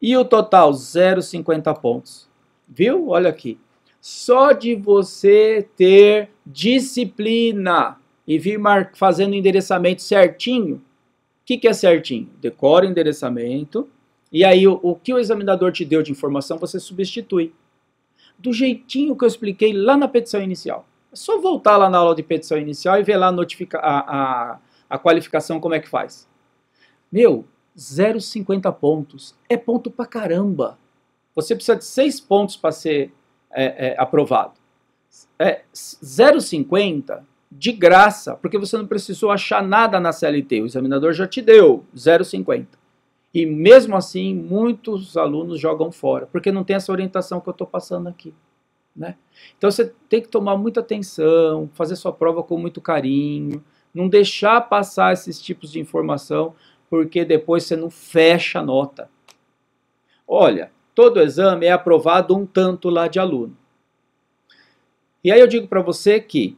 E o total, 0,50 pontos. Viu? Olha aqui. Só de você ter disciplina e vir fazendo o endereçamento certinho. O que, que é certinho? Decora o endereçamento e aí o, o que o examinador te deu de informação você substitui. Do jeitinho que eu expliquei lá na petição inicial. É só voltar lá na aula de petição inicial e ver lá a, a, a, a qualificação como é que faz. Meu, 0,50 pontos. É ponto pra caramba. Você precisa de 6 pontos para ser é, é, aprovado. É, 0,50 de graça, porque você não precisou achar nada na CLT, o examinador já te deu 0,50. E mesmo assim, muitos alunos jogam fora, porque não tem essa orientação que eu estou passando aqui. Né? Então você tem que tomar muita atenção, fazer sua prova com muito carinho, não deixar passar esses tipos de informação, porque depois você não fecha a nota. Olha, todo exame é aprovado um tanto lá de aluno. E aí eu digo para você que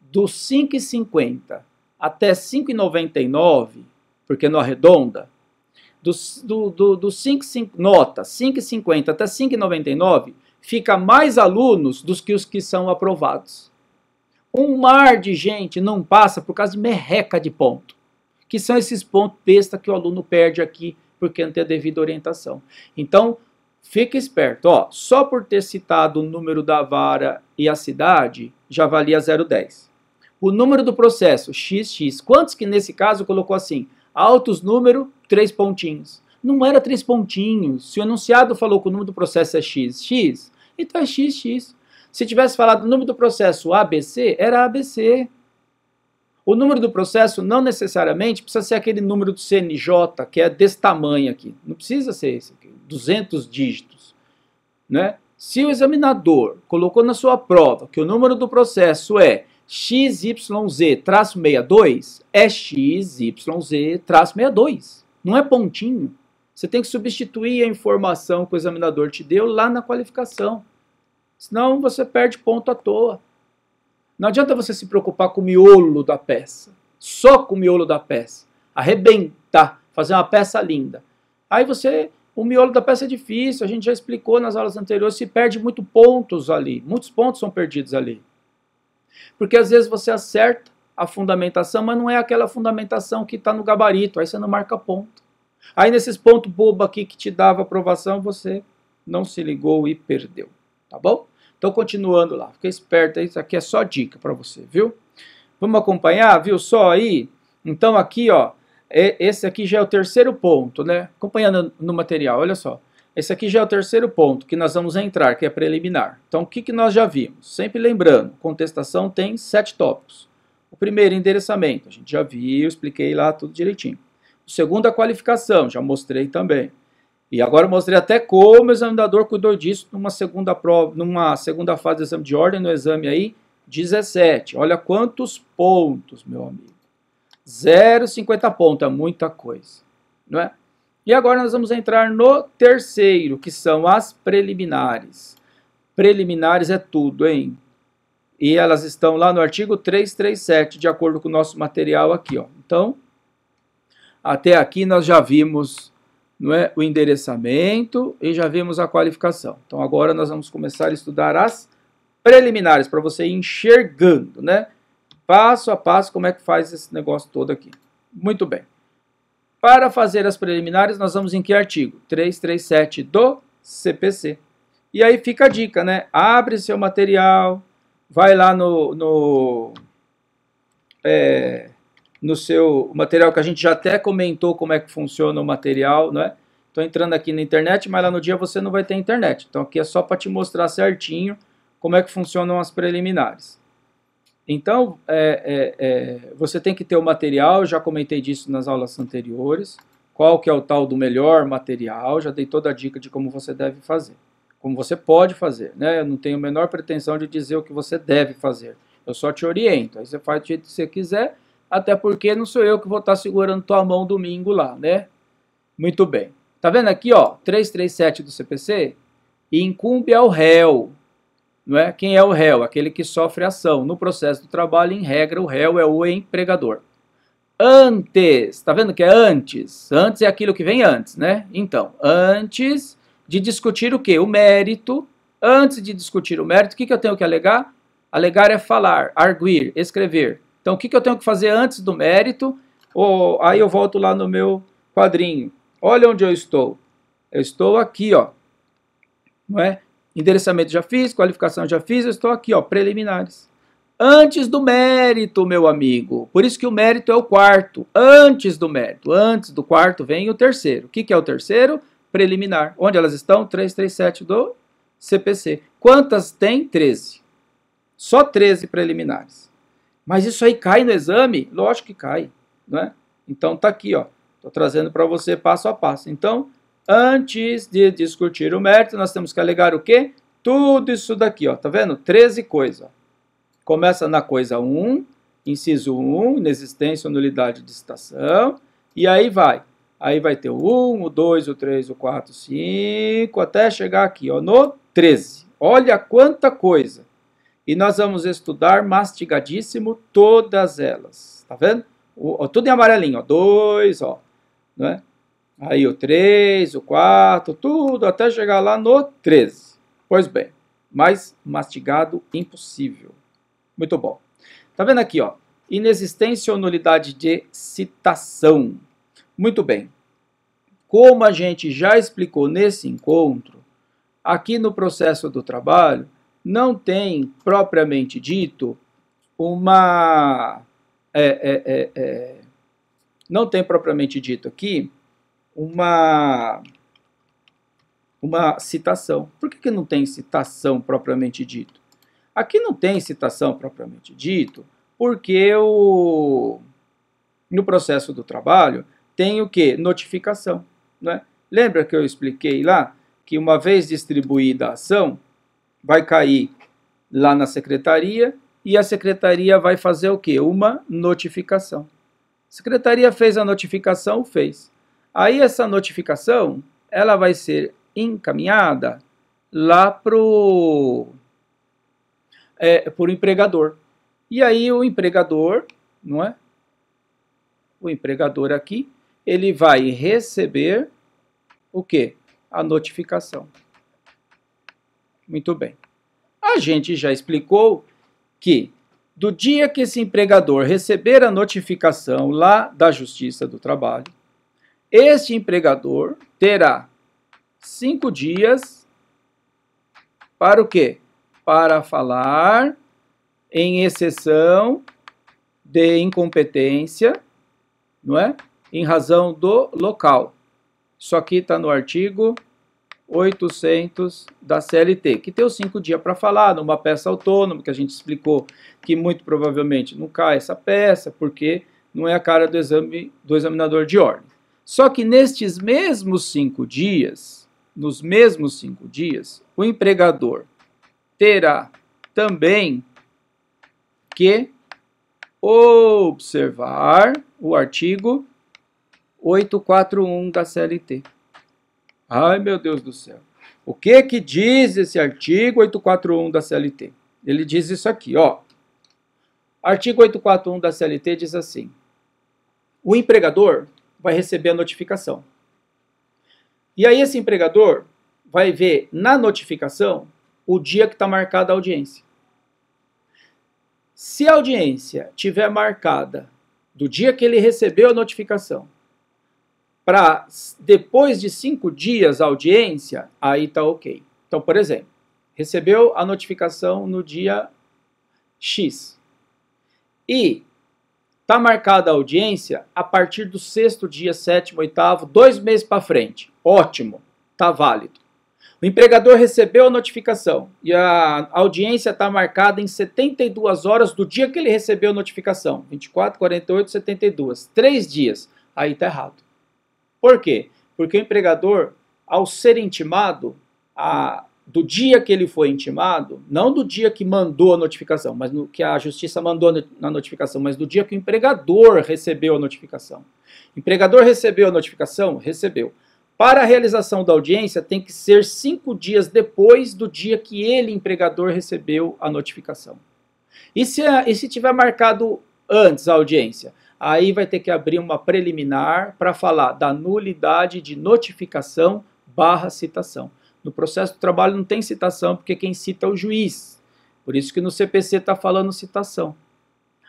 dos 5,50 até 5,99, porque não arredonda, dos do, do, do nota 5,50 até 5,99, fica mais alunos dos que os que são aprovados. Um mar de gente não passa por causa de merreca de ponto, que são esses pontos besta que o aluno perde aqui porque não tem a devida orientação. Então, Fica esperto, ó, só por ter citado o número da vara e a cidade, já valia 0,10. O número do processo, XX. Quantos que nesse caso colocou assim? Altos número, três pontinhos. Não era três pontinhos. Se o enunciado falou que o número do processo é XX, então é XX. Se tivesse falado o número do processo ABC, era ABC. O número do processo não necessariamente precisa ser aquele número do CNJ, que é desse tamanho aqui. Não precisa ser esse. 200 dígitos, né? Se o examinador colocou na sua prova que o número do processo é XYZ-62, é XYZ-62, não é pontinho. Você tem que substituir a informação que o examinador te deu lá na qualificação. Senão você perde ponto à toa. Não adianta você se preocupar com o miolo da peça. Só com o miolo da peça. Arrebentar, fazer uma peça linda. Aí você o miolo da peça é difícil, a gente já explicou nas aulas anteriores, se perde muito pontos ali, muitos pontos são perdidos ali. Porque às vezes você acerta a fundamentação, mas não é aquela fundamentação que está no gabarito, aí você não marca ponto. Aí nesses pontos bobo aqui que te dava aprovação, você não se ligou e perdeu, tá bom? Então continuando lá, fica esperto, isso aqui é só dica para você, viu? Vamos acompanhar, viu? Só aí. Então aqui, ó, esse aqui já é o terceiro ponto, né? Acompanhando no material, olha só. Esse aqui já é o terceiro ponto que nós vamos entrar, que é preliminar. Então, o que, que nós já vimos? Sempre lembrando, contestação tem sete tópicos. O primeiro, endereçamento. A gente já viu, expliquei lá tudo direitinho. O segundo, a qualificação. Já mostrei também. E agora mostrei até como o examinador cuidou disso numa segunda prova, numa segunda fase do exame de ordem, no exame aí 17. Olha quantos pontos, meu amigo. 0,50 ponto, é muita coisa, não é? E agora nós vamos entrar no terceiro, que são as preliminares. Preliminares é tudo, hein? E elas estão lá no artigo 337, de acordo com o nosso material aqui, ó. Então, até aqui nós já vimos não é, o endereçamento e já vimos a qualificação. Então agora nós vamos começar a estudar as preliminares, para você ir enxergando, né? passo a passo como é que faz esse negócio todo aqui. Muito bem. Para fazer as preliminares, nós vamos em que artigo? 337 do CPC. E aí fica a dica, né? Abre seu material, vai lá no, no, é, no seu material, que a gente já até comentou como é que funciona o material, né? Estou entrando aqui na internet, mas lá no dia você não vai ter internet. Então aqui é só para te mostrar certinho como é que funcionam as preliminares. Então, é, é, é, você tem que ter o material, já comentei disso nas aulas anteriores, qual que é o tal do melhor material, já dei toda a dica de como você deve fazer, como você pode fazer, né? Eu não tenho a menor pretensão de dizer o que você deve fazer, eu só te oriento, aí você faz do jeito que você quiser, até porque não sou eu que vou estar segurando tua mão domingo lá, né? Muito bem. Tá vendo aqui, ó, 337 do CPC? Incumbe ao réu não é? Quem é o réu? Aquele que sofre ação. No processo do trabalho, em regra, o réu é o empregador. Antes, está vendo que é antes? Antes é aquilo que vem antes, né? Então, antes de discutir o que? O mérito. Antes de discutir o mérito, o que, que eu tenho que alegar? Alegar é falar, arguir, escrever. Então, o que, que eu tenho que fazer antes do mérito? Ou aí eu volto lá no meu quadrinho. Olha onde eu estou. Eu estou aqui, ó. Não é? Endereçamento já fiz, qualificação já fiz, eu estou aqui, ó, preliminares. Antes do mérito, meu amigo. Por isso que o mérito é o quarto. Antes do mérito. Antes do quarto vem o terceiro. O que, que é o terceiro? Preliminar. Onde elas estão? 337 do CPC. Quantas tem? 13. Só 13 preliminares. Mas isso aí cai no exame? Lógico que cai. Né? Então tá aqui, ó. Estou trazendo para você passo a passo. Então, Antes de discutir o mérito, nós temos que alegar o quê? Tudo isso daqui, ó, tá vendo? 13 coisas. Começa na coisa 1, inciso 1, inexistência ou nulidade de citação, e aí vai. Aí vai ter o 1, o 2, o 3, o 4, o 5, até chegar aqui, ó, no 13. Olha quanta coisa! E nós vamos estudar mastigadíssimo todas elas, tá vendo? O, ó, tudo em amarelinho, ó, 2, ó, né? Aí o 3, o 4, tudo até chegar lá no 13. Pois bem, mas mastigado impossível. Muito bom. Tá vendo aqui, ó? Inexistência ou nulidade de citação. Muito bem. Como a gente já explicou nesse encontro, aqui no processo do trabalho, não tem propriamente dito uma. É, é, é, é não tem propriamente dito aqui uma, uma citação. Por que, que não tem citação propriamente dito? Aqui não tem citação propriamente dito, porque o, no processo do trabalho tem o que? Notificação. Né? Lembra que eu expliquei lá que uma vez distribuída a ação, vai cair lá na secretaria e a secretaria vai fazer o que? Uma notificação. A secretaria fez a notificação, fez. Aí essa notificação, ela vai ser encaminhada lá pro é, por empregador. E aí o empregador, não é? O empregador aqui, ele vai receber o que? A notificação. Muito bem. A gente já explicou que do dia que esse empregador receber a notificação lá da Justiça do Trabalho, este empregador terá cinco dias para o quê? Para falar em exceção de incompetência, não é? Em razão do local. Isso aqui está no artigo 800 da CLT, que tem os cinco dias para falar numa peça autônoma, que a gente explicou que muito provavelmente não cai essa peça, porque não é a cara do exame do examinador de ordem. Só que nestes mesmos cinco dias, nos mesmos cinco dias, o empregador terá também que observar o artigo 841 da CLT. Ai, meu Deus do céu. O que que diz esse artigo 841 da CLT? Ele diz isso aqui, ó. Artigo 841 da CLT diz assim: O empregador vai receber a notificação. E aí esse empregador vai ver na notificação o dia que está marcada a audiência. Se a audiência tiver marcada do dia que ele recebeu a notificação para depois de cinco dias a audiência, aí está ok. Então, por exemplo, recebeu a notificação no dia X e Está marcada a audiência a partir do sexto dia, sétimo, oitavo, dois meses para frente. Ótimo, está válido. O empregador recebeu a notificação e a audiência está marcada em 72 horas do dia que ele recebeu a notificação. 24, 48, 72. Três dias. Aí está errado. Por quê? Porque o empregador, ao ser intimado a do dia que ele foi intimado, não do dia que mandou a notificação, mas no, que a justiça mandou na notificação, mas do dia que o empregador recebeu a notificação. Empregador recebeu a notificação? Recebeu. Para a realização da audiência, tem que ser cinco dias depois do dia que ele, empregador, recebeu a notificação. E se, e se tiver marcado antes a audiência? Aí vai ter que abrir uma preliminar para falar da nulidade de notificação barra citação. No processo do trabalho não tem citação, porque quem cita é o juiz. Por isso que no CPC está falando citação.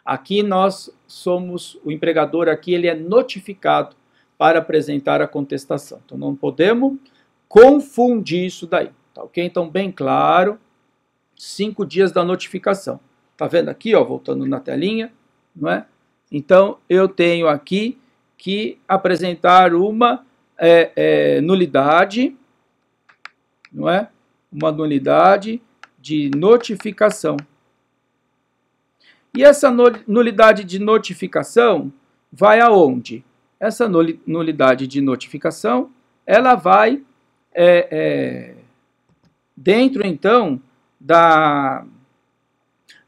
Aqui nós somos, o empregador aqui, ele é notificado para apresentar a contestação. Então não podemos confundir isso daí, tá ok? Então bem claro, cinco dias da notificação. Tá vendo aqui, ó, voltando na telinha, não é? Então eu tenho aqui que apresentar uma é, é, nulidade não é? Uma nulidade de notificação. E essa nulidade de notificação vai aonde? Essa nulidade de notificação, ela vai é, é, dentro então da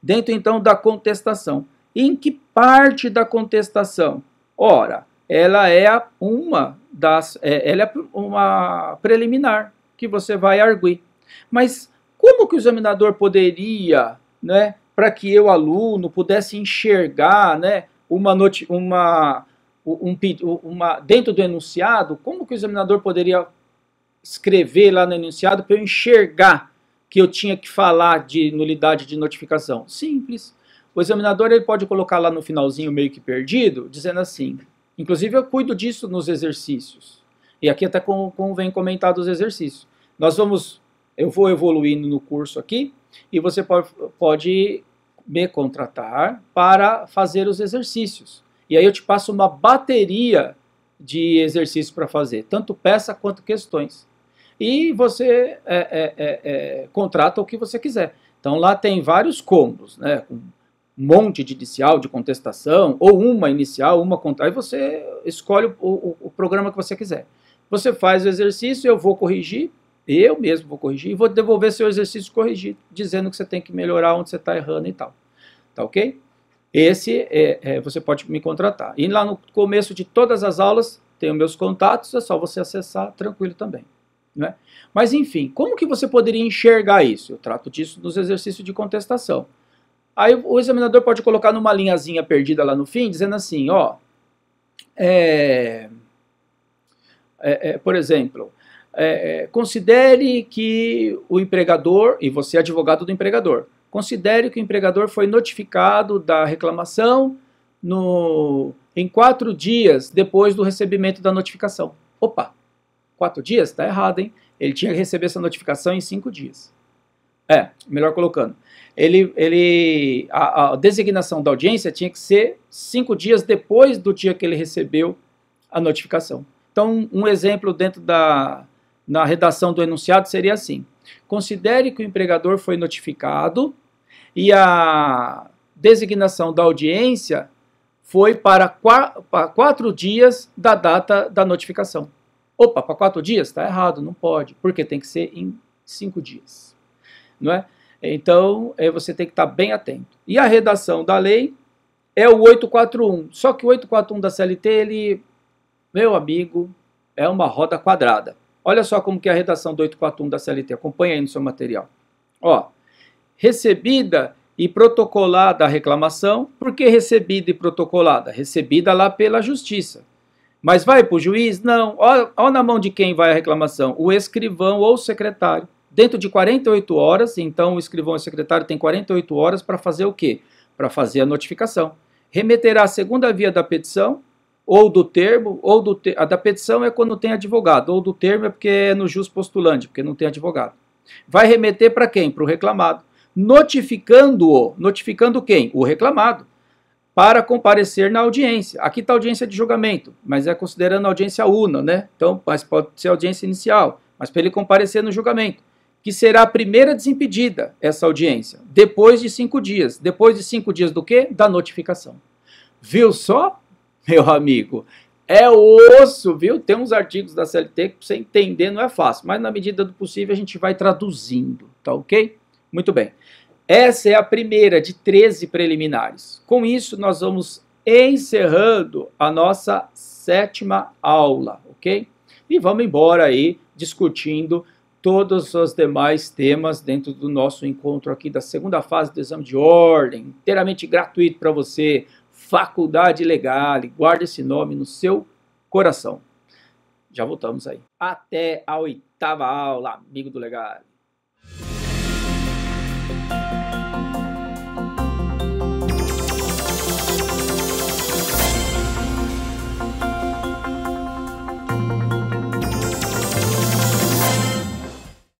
dentro então da contestação. Em que parte da contestação? Ora, ela é uma das, é, ela é uma preliminar que você vai arguir. Mas como que o examinador poderia, né, para que eu, aluno, pudesse enxergar né, uma, uma, um, uma dentro do enunciado, como que o examinador poderia escrever lá no enunciado para eu enxergar que eu tinha que falar de nulidade de notificação? Simples. O examinador ele pode colocar lá no finalzinho meio que perdido, dizendo assim, inclusive eu cuido disso nos exercícios. E aqui até convém comentar dos exercícios. Nós vamos, eu vou evoluindo no curso aqui e você pode, pode me contratar para fazer os exercícios. E aí eu te passo uma bateria de exercícios para fazer, tanto peça quanto questões. E você é, é, é, é contrata o que você quiser. Então lá tem vários combos, né? Um monte de inicial, de contestação, ou uma inicial, uma contra. Aí você escolhe o, o, o programa que você quiser. Você faz o exercício, eu vou corrigir, eu mesmo vou corrigir e vou devolver seu exercício corrigido, dizendo que você tem que melhorar onde você está errando e tal. Tá ok? Esse é, é, você pode me contratar. E lá no começo de todas as aulas tem os meus contatos, é só você acessar tranquilo também. Né? Mas enfim, como que você poderia enxergar isso? Eu trato disso nos exercícios de contestação. Aí o examinador pode colocar numa linhazinha perdida lá no fim, dizendo assim, ó, é, é, é, por exemplo, é, é, considere que o empregador, e você é advogado do empregador, considere que o empregador foi notificado da reclamação no, em quatro dias depois do recebimento da notificação. Opa, quatro dias? Está errado, hein? Ele tinha que receber essa notificação em cinco dias. É, melhor colocando. Ele, ele, a, a designação da audiência tinha que ser cinco dias depois do dia que ele recebeu a notificação. Então, um exemplo dentro da, na redação do enunciado seria assim: considere que o empregador foi notificado e a designação da audiência foi para quatro dias da data da notificação. Opa, para quatro dias? Está errado, não pode, porque tem que ser em cinco dias. Não é? Então, é, você tem que estar tá bem atento. E a redação da lei é o 841. Só que o 841 da CLT, ele, meu amigo, é uma roda quadrada. Olha só como que é a redação do 841 da CLT, acompanha aí no seu material. Ó, recebida e protocolada a reclamação, por que recebida e protocolada? Recebida lá pela justiça. Mas vai para o juiz? Não. Olha na mão de quem vai a reclamação: o escrivão ou o secretário. Dentro de 48 horas, então o escrivão e o secretário têm 48 horas para fazer o quê? Para fazer a notificação. Remeterá a segunda via da petição ou do termo, ou do te... a da petição é quando tem advogado, ou do termo é porque é no jus postulante, porque não tem advogado. Vai remeter para quem? Para o reclamado. Notificando-o, notificando quem? O reclamado, para comparecer na audiência. Aqui está audiência de julgamento, mas é considerando audiência una, né? Então, mas pode ser audiência inicial, mas para ele comparecer no julgamento, que será a primeira desimpedida essa audiência, depois de cinco dias. Depois de cinco dias do quê? Da notificação. Viu só? meu amigo, é osso, viu? Tem uns artigos da CLT que você entender não é fácil, mas na medida do possível a gente vai traduzindo, tá ok? Muito bem. Essa é a primeira de 13 preliminares. Com isso, nós vamos encerrando a nossa sétima aula, ok? E vamos embora aí discutindo todos os demais temas dentro do nosso encontro aqui da segunda fase do exame de ordem, inteiramente gratuito para você. Faculdade Legale. Guarde esse nome no seu coração. Já voltamos aí. Até a oitava aula, amigo do Legale.